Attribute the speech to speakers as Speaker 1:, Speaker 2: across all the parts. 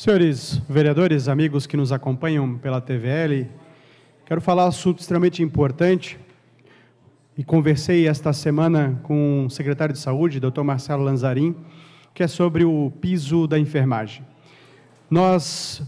Speaker 1: Senhores vereadores, amigos que nos acompanham pela TVL, quero falar um assunto extremamente importante e conversei esta semana com o secretário de Saúde, Dr. Marcelo Lanzarin, que é sobre o piso da enfermagem. Nós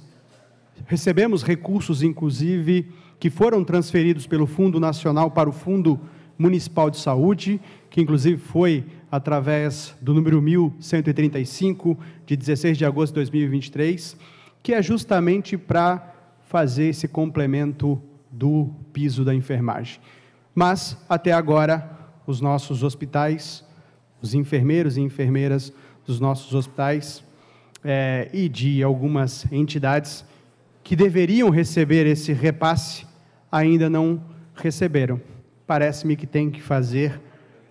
Speaker 1: recebemos recursos, inclusive, que foram transferidos pelo Fundo Nacional para o Fundo Municipal de Saúde, que inclusive foi através do número 1135, de 16 de agosto de 2023, que é justamente para fazer esse complemento do piso da enfermagem. Mas, até agora, os nossos hospitais, os enfermeiros e enfermeiras dos nossos hospitais é, e de algumas entidades que deveriam receber esse repasse ainda não receberam. Parece-me que tem que fazer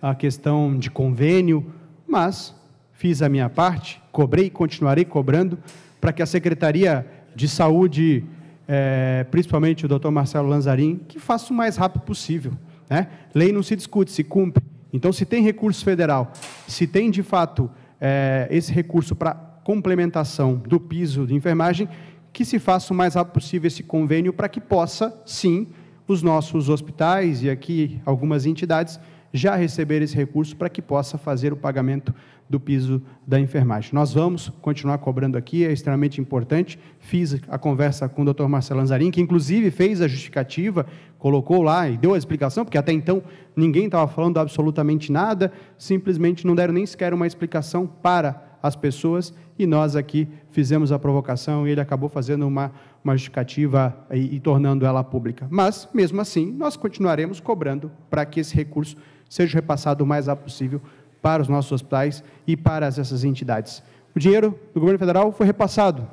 Speaker 1: a questão de convênio, mas fiz a minha parte, cobrei e continuarei cobrando para que a Secretaria de Saúde, é, principalmente o doutor Marcelo Lanzarin, que faça o mais rápido possível. Né? Lei não se discute, se cumpre. Então, se tem recurso federal, se tem, de fato, é, esse recurso para complementação do piso de enfermagem, que se faça o mais rápido possível esse convênio para que possa, sim, os nossos hospitais e aqui algumas entidades já receber esse recurso para que possa fazer o pagamento do piso da enfermagem. Nós vamos continuar cobrando aqui, é extremamente importante. Fiz a conversa com o Dr. Marcelo Lanzarin, que inclusive fez a justificativa, colocou lá e deu a explicação, porque até então ninguém estava falando absolutamente nada, simplesmente não deram nem sequer uma explicação para as pessoas e nós aqui fizemos a provocação e ele acabou fazendo uma, uma justificativa e, e tornando ela pública. Mas, mesmo assim, nós continuaremos cobrando para que esse recurso seja repassado o mais rápido possível para os nossos hospitais e para essas entidades. O dinheiro do governo federal foi repassado.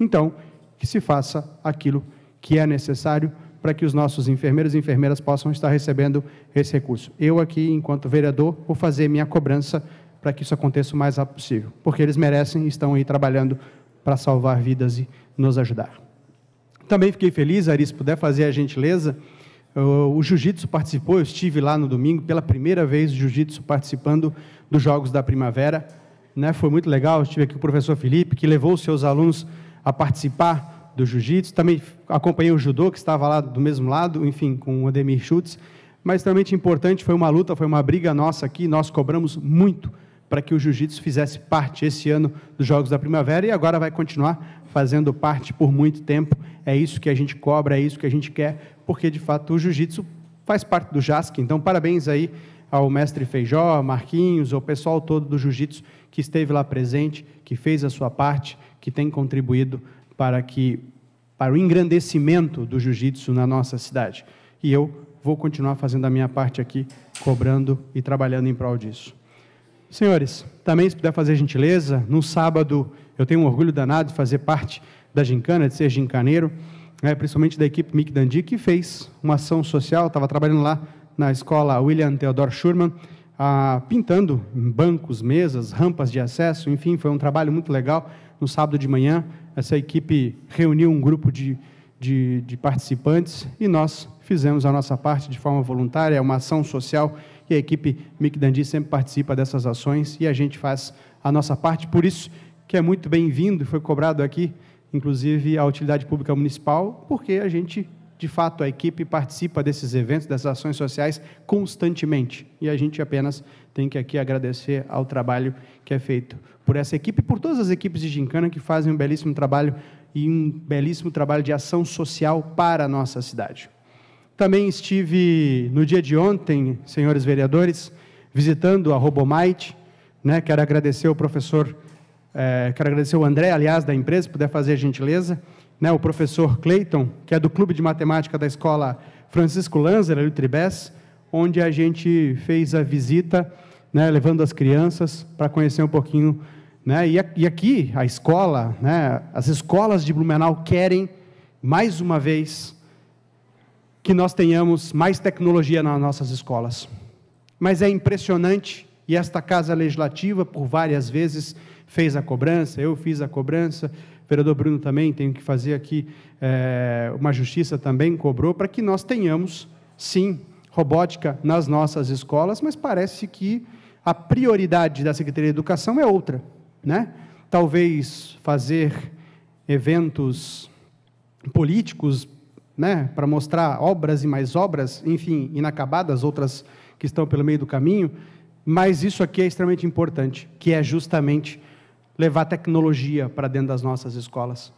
Speaker 1: Então, que se faça aquilo que é necessário para que os nossos enfermeiros e enfermeiras possam estar recebendo esse recurso. Eu aqui, enquanto vereador, vou fazer minha cobrança para que isso aconteça o mais rápido possível, porque eles merecem e estão aí trabalhando para salvar vidas e nos ajudar. Também fiquei feliz, Ari, se puder fazer a gentileza, o jiu-jitsu participou, eu estive lá no domingo, pela primeira vez o jiu-jitsu participando dos Jogos da Primavera. Né? Foi muito legal, eu estive aqui com o professor Felipe, que levou os seus alunos a participar do jiu-jitsu. Também acompanhei o judô, que estava lá do mesmo lado, enfim, com o Ademir Schutz. Mas extremamente importante, foi uma luta, foi uma briga nossa aqui, nós cobramos muito para que o jiu-jitsu fizesse parte esse ano dos Jogos da Primavera e agora vai continuar fazendo parte por muito tempo. É isso que a gente cobra, é isso que a gente quer, porque de fato o jiu-jitsu faz parte do JASC. Então, parabéns aí ao mestre Feijó, Marquinhos, ao pessoal todo do jiu-jitsu que esteve lá presente, que fez a sua parte, que tem contribuído para que para o engrandecimento do jiu-jitsu na nossa cidade. E eu vou continuar fazendo a minha parte aqui, cobrando e trabalhando em prol disso. Senhores, também se puder fazer gentileza, no sábado eu tenho um orgulho danado de fazer parte da gincana, de ser gincaneiro, né, principalmente da equipe Mick Dandi, que fez uma ação social, estava trabalhando lá na escola William Theodore Schurman, ah, pintando bancos, mesas, rampas de acesso, enfim, foi um trabalho muito legal. No sábado de manhã, essa equipe reuniu um grupo de, de, de participantes e nós fizemos a nossa parte de forma voluntária, é uma ação social e a equipe Mick Dandy sempre participa dessas ações e a gente faz a nossa parte. Por isso que é muito bem-vindo, foi cobrado aqui, inclusive, a utilidade pública municipal, porque a gente, de fato, a equipe participa desses eventos, dessas ações sociais constantemente. E a gente apenas tem que aqui agradecer ao trabalho que é feito por essa equipe e por todas as equipes de Gincana que fazem um belíssimo trabalho e um belíssimo trabalho de ação social para a nossa cidade. Também estive no dia de ontem, senhores vereadores, visitando a Robomite. Né? Quero agradecer o professor, eh, quero agradecer o André, aliás, da empresa, se puder fazer a gentileza. Né? O professor Cleiton, que é do Clube de Matemática da Escola Francisco Lanzer, ali Tribés, onde a gente fez a visita, né? levando as crianças para conhecer um pouquinho. Né? E, e aqui, a escola, né? as escolas de Blumenau querem, mais uma vez, que nós tenhamos mais tecnologia nas nossas escolas. Mas é impressionante, e esta Casa Legislativa, por várias vezes, fez a cobrança, eu fiz a cobrança, o vereador Bruno também, tenho que fazer aqui, é, uma justiça também cobrou, para que nós tenhamos, sim, robótica nas nossas escolas, mas parece que a prioridade da Secretaria de Educação é outra. Né? Talvez fazer eventos políticos né, para mostrar obras e mais obras, enfim, inacabadas, outras que estão pelo meio do caminho, mas isso aqui é extremamente importante, que é justamente levar tecnologia para dentro das nossas escolas.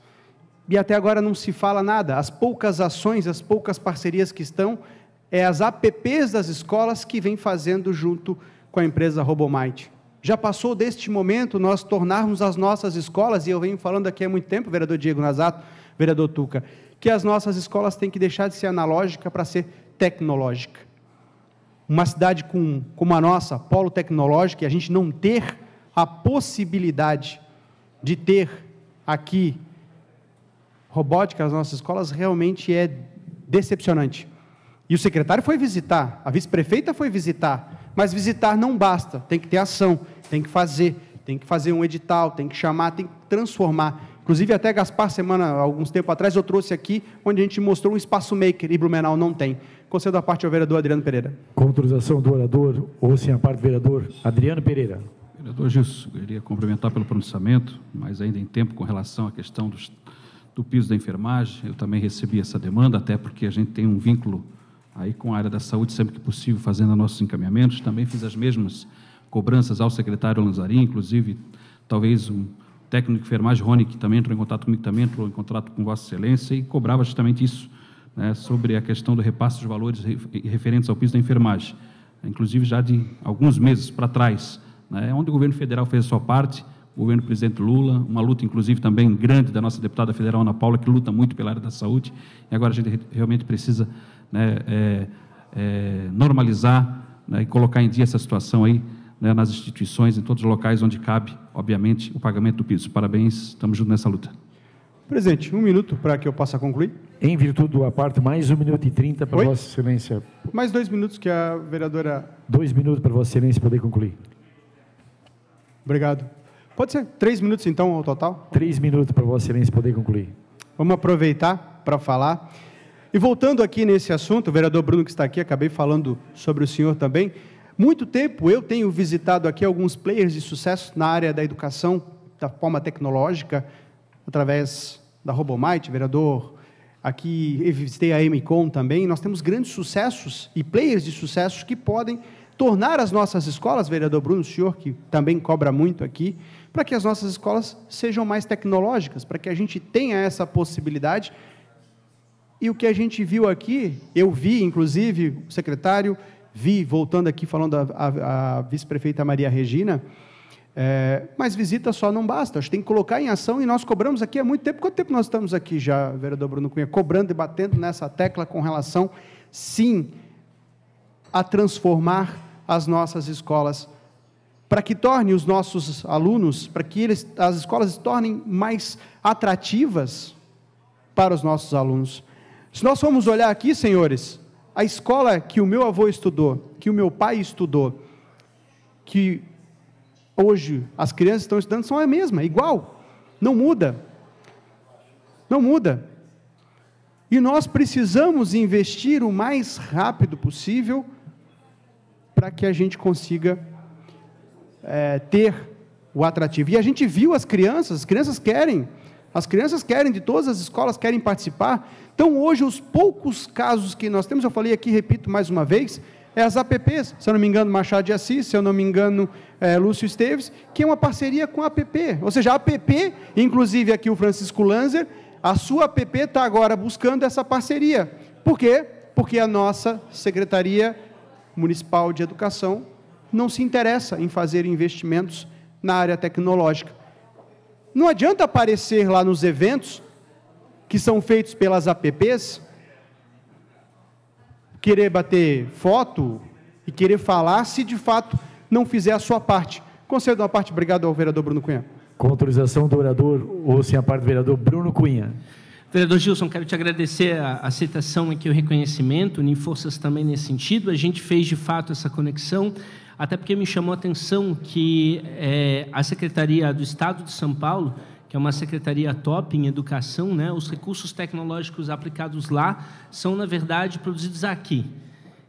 Speaker 1: E até agora não se fala nada, as poucas ações, as poucas parcerias que estão, é as apps das escolas que vem fazendo junto com a empresa Robomite. Já passou deste momento nós tornarmos as nossas escolas, e eu venho falando aqui há muito tempo, vereador Diego Nazato, vereador Tuca, que as nossas escolas têm que deixar de ser analógica para ser tecnológica. Uma cidade com, como a nossa, polo tecnológico, e a gente não ter a possibilidade de ter aqui robótica nas nossas escolas realmente é decepcionante. E o secretário foi visitar, a vice-prefeita foi visitar, mas visitar não basta, tem que ter ação, tem que fazer, tem que fazer um edital, tem que chamar, tem que transformar. Inclusive, até Gaspar, semana, alguns tempo atrás, eu trouxe aqui, onde a gente mostrou um espaço maker e Blumenau não tem. Concedo a parte ao vereador Adriano Pereira. Com autorização do orador, ou sem a parte do vereador, Adriano Pereira. Vereador Gilson, queria cumprimentar pelo pronunciamento, mas ainda em tempo com relação à questão dos, do piso da enfermagem, eu também recebi essa demanda, até porque a gente tem um vínculo aí com a área da saúde, sempre que possível, fazendo nossos encaminhamentos. Também fiz as mesmas cobranças ao secretário Lanzarini inclusive, talvez um técnico de enfermagem, Rony, que também entrou em contato comigo, também entrou em contato com Vossa Excelência e cobrava justamente isso, né, sobre a questão do repasse dos valores referentes ao piso da enfermagem, inclusive já de alguns meses para trás, né, onde o governo federal fez a sua parte, o governo do presidente Lula, uma luta, inclusive, também grande da nossa deputada federal, Ana Paula, que luta muito pela área da saúde, e agora a gente realmente precisa né, é, é, normalizar né, e colocar em dia essa situação aí né, nas instituições, em todos os locais onde cabe, obviamente, o pagamento do piso. Parabéns, estamos juntos nessa luta. Presidente, um minuto para que eu possa concluir. Em virtude do parte, mais um minuto e trinta para Oi? Vossa Excelência. Mais dois minutos que a vereadora. Dois minutos para Vossa Excelência poder concluir. Obrigado. Pode ser três minutos então ao total? Três minutos para Vossa Excelência poder concluir. Vamos aproveitar para falar. E voltando aqui nesse assunto, o vereador Bruno que está aqui, acabei falando sobre o senhor também. Muito tempo eu tenho visitado aqui alguns players de sucesso na área da educação, da forma tecnológica, através da Robomite, vereador. Aqui eu visitei a MCOM também. Nós temos grandes sucessos e players de sucesso que podem tornar as nossas escolas, vereador Bruno, o senhor que também cobra muito aqui, para que as nossas escolas sejam mais tecnológicas, para que a gente tenha essa possibilidade. E o que a gente viu aqui, eu vi, inclusive, o secretário vi, voltando aqui, falando a, vice-prefeita Maria Regina, é, mas visita só não basta, a gente tem que colocar em ação, e nós cobramos aqui há muito tempo. Quanto tempo nós estamos aqui já, vereador Bruno Cunha, cobrando e batendo nessa tecla com relação, sim, a transformar as nossas escolas, para que torne os nossos alunos, para que eles, as escolas se tornem mais atrativas para os nossos alunos. Se nós formos olhar aqui, senhores, a escola que o meu avô estudou, que o meu pai estudou, que hoje as crianças estão estudando são a mesma, igual, não muda. Não muda. E nós precisamos investir o mais rápido possível para que a gente consiga é, ter o atrativo. E a gente viu as crianças, as crianças querem. As crianças querem, de todas as escolas querem participar. Então, hoje, os poucos casos que nós temos, eu falei aqui, repito mais uma vez, é as APPs, se eu não me engano, Machado de Assis, se eu não me engano, é, Lúcio Esteves, que é uma parceria com a APP. Ou seja, a APP, inclusive aqui o Francisco Lanzer, a sua APP está agora buscando essa parceria. Por quê? Porque a nossa Secretaria Municipal de Educação não se interessa em fazer investimentos na área tecnológica. Não adianta aparecer lá nos eventos que são feitos pelas apps, querer bater foto e querer falar se de fato não fizer a sua parte. Conselho da parte, obrigado ao vereador Bruno Cunha. Com autorização do vereador, ou sem a parte do vereador Bruno
Speaker 2: Cunha. Vereador Gilson, quero te agradecer a, aceitação e aqui, o reconhecimento, nem Forças também nesse sentido. A gente fez de fato essa conexão até porque me chamou a atenção que é, a Secretaria do Estado de São Paulo, que é uma secretaria top em educação, né, os recursos tecnológicos aplicados lá são, na verdade, produzidos aqui.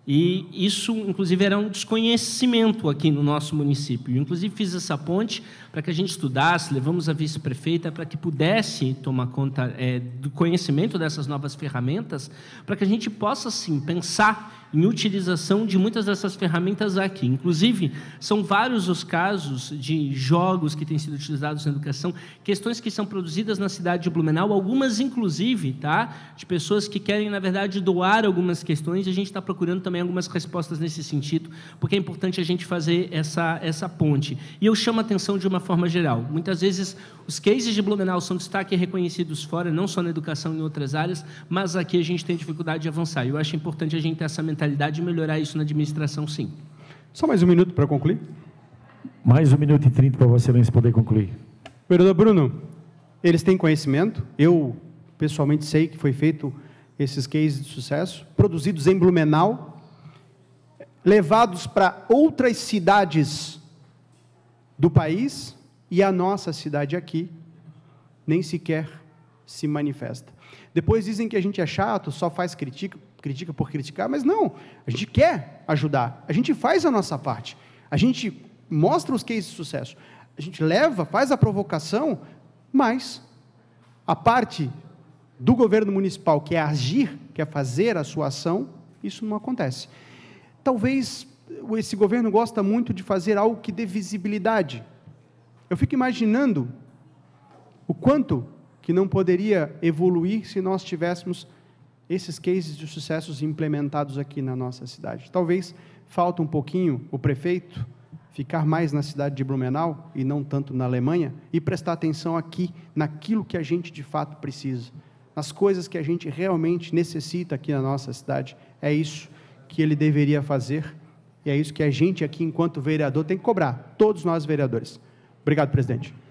Speaker 2: E isso, inclusive, era um desconhecimento aqui no nosso município. Eu, inclusive, fiz essa ponte para que a gente estudasse, levamos a vice-prefeita para que pudesse tomar conta é, do conhecimento dessas novas ferramentas, para que a gente possa, sim, pensar em utilização de muitas dessas ferramentas aqui. Inclusive, são vários os casos de jogos que têm sido utilizados na educação, questões que são produzidas na cidade de Blumenau, algumas inclusive, tá? De pessoas que querem, na verdade, doar algumas questões e a gente está procurando também algumas respostas nesse sentido, porque é importante a gente fazer essa, essa ponte. E eu chamo a atenção de uma forma geral. Muitas vezes os cases de Blumenau são destaque reconhecidos fora, não só na educação em outras áreas, mas aqui a gente tem dificuldade de avançar. E eu acho importante a gente ter essa mentalidade mentalidade e melhorar isso na administração, sim.
Speaker 1: Só mais um minuto para concluir. Mais um minuto e trinta para Vossa Excelência poder concluir. Vereador Bruno, eles têm conhecimento. Eu, pessoalmente, sei que foi feito esses cases de sucesso, produzidos em Blumenau, levados para outras cidades do país e a nossa cidade aqui nem sequer se manifesta. Depois dizem que a gente é chato, só faz crítica critica por criticar, mas não, a gente quer ajudar, a gente faz a nossa parte, a gente mostra os cases de sucesso, a gente leva, faz a provocação, mas a parte do governo municipal que é agir, que é fazer a sua ação, isso não acontece. Talvez esse governo gosta muito de fazer algo que dê visibilidade. Eu fico imaginando o quanto que não poderia evoluir se nós tivéssemos esses cases de sucessos implementados aqui na nossa cidade. Talvez falta um pouquinho o prefeito ficar mais na cidade de Blumenau e não tanto na Alemanha e prestar atenção aqui naquilo que a gente de fato precisa, nas coisas que a gente realmente necessita aqui na nossa cidade. É isso que ele deveria fazer e é isso que a gente aqui enquanto vereador tem que cobrar, todos nós vereadores. Obrigado, presidente.